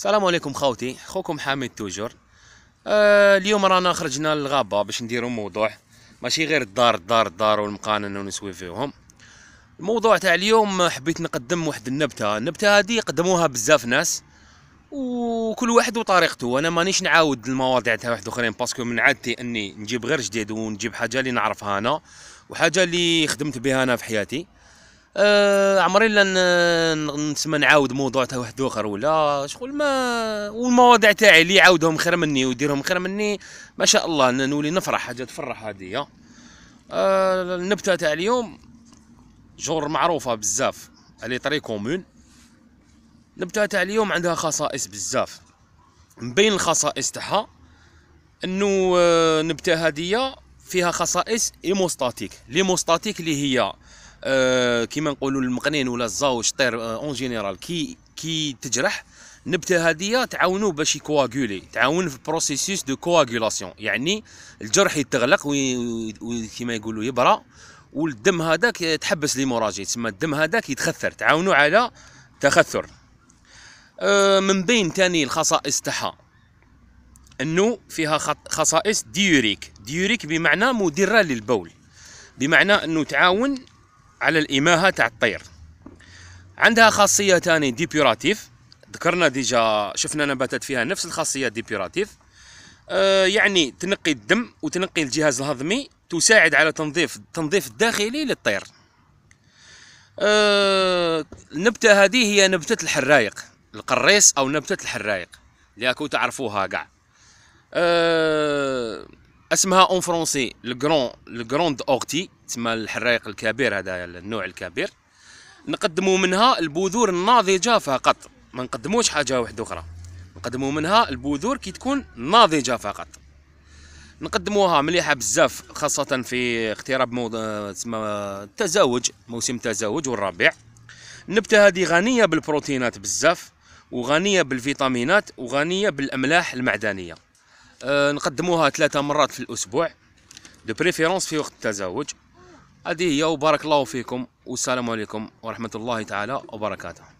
السلام عليكم خوتي خوكم حميد توجور آه اليوم رانا خرجنا للغابه باش نديرو موضوع ماشي غير الدار الدار الدار والمقانن ونسوي فيهم الموضوع تاع اليوم حبيت نقدم واحد النبته النبته هذه قدموها بزاف ناس وكل واحد وطريقته انا مانيش نعاود المواضيع تاع واحد اخرين باسكو من عادتي اني نجيب غير جديد ونجيب حاجه اللي نعرفها انا وحاجه اللي خدمت بها انا في حياتي آه عمري لا نسمى نعاود موضوع تاع واحد اخر ولا شغل ما والمواضيع تاعي اللي يعاودهم خير مني ويديرهم خير مني ما شاء الله نولي نفرح حاجه تفرح هذه آه النبته تاع اليوم جور معروفه بزاف اللي طري كومون النبته تاع اليوم عندها خصائص بزاف من بين الخصائص تاعها انه آه نبته هذه فيها خصائص ايموستاتيك ليموستاتيك اللي هي آه، كيما نقولوا المقنين ولا الزاوج طير اون آه، جينيرال كي كي تجرح النبته هذه تعاونو باش يكواغولي تعاون في بروسيسوس دو كواغولاسيون يعني الجرح يتغلق وكيما يقولوا يبرى والدم هذاك تحبس ليموراجي تسمى الدم هذاك يتخثر تعاونوا على تخثر آه، من بين تاني الخصائص تاعها انه فيها خصائص ديوريك ديوريك بمعنى مدره للبول بمعنى انه تعاون على الإماهة تاع الطير عندها خاصية تاني ديبيوراتيف ذكرنا ديجا شفنا نباتات فيها نفس الخاصية ديبيوراتيف آه يعني تنقي الدم وتنقي الجهاز الهضمي تساعد على تنظيف التنظيف الداخلي للطير آه النبتة هذه هي نبتة الحرايق القريص أو نبتة الحرايق لأكو تعرفوها قاع آه اسمها اون فرونسي الجرون الجروند اوغتي تسمى الحرايق الكبير هذا النوع الكبير نقدموا منها البذور الناضجه فقط ما نقدموش حاجه واحده اخرى نقدموا منها البذور كي تكون ناضجه فقط نقدموها مليحه بزاف خاصه في اقتراب مو... تسمى التزاوج موسم التزاوج والربيع النبته هذه غنيه بالبروتينات بزاف وغنيه بالفيتامينات وغنيه بالاملاح المعدنيه أه نقدموها ثلاثه مرات في الاسبوع دو بريفيرونس في وقت التزاوج هذه هي وبارك الله فيكم والسلام عليكم ورحمة الله تعالى وبركاته